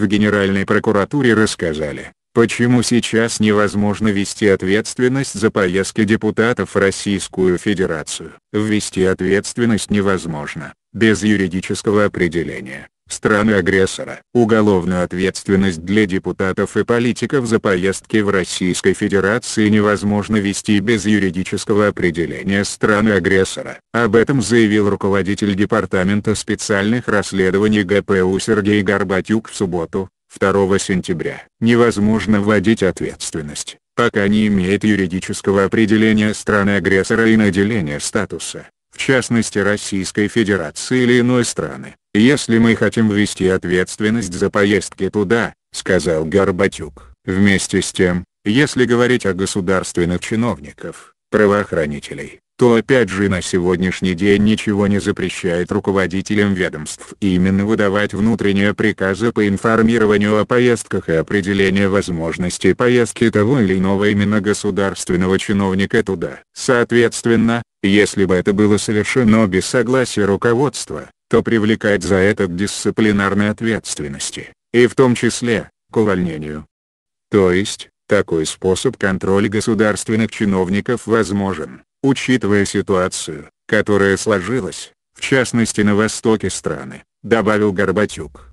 В Генеральной прокуратуре рассказали, почему сейчас невозможно вести ответственность за поездки депутатов в Российскую Федерацию. Ввести ответственность невозможно, без юридического определения, страны-агрессора. Уголовную ответственность для депутатов и политиков за поездки в Российской Федерации невозможно вести без юридического определения страны-агрессора. Об этом заявил руководитель Департамента специальных расследований ГПУ Сергей Горбатюк в субботу, 2 сентября. Невозможно вводить ответственность, пока не имеет юридического определения страны-агрессора и наделения статуса в частности Российской Федерации или иной страны. «Если мы хотим ввести ответственность за поездки туда», — сказал Горбатюк. «Вместе с тем, если говорить о государственных чиновников, правоохранителей, то опять же на сегодняшний день ничего не запрещает руководителям ведомств именно выдавать внутренние приказы по информированию о поездках и определению возможности поездки того или иного именно государственного чиновника туда. Соответственно, если бы это было совершено без согласия руководства, то привлекать за это к дисциплинарной ответственности, и в том числе, к увольнению. То есть, такой способ контроля государственных чиновников возможен, учитывая ситуацию, которая сложилась, в частности на востоке страны, добавил Горбатюк.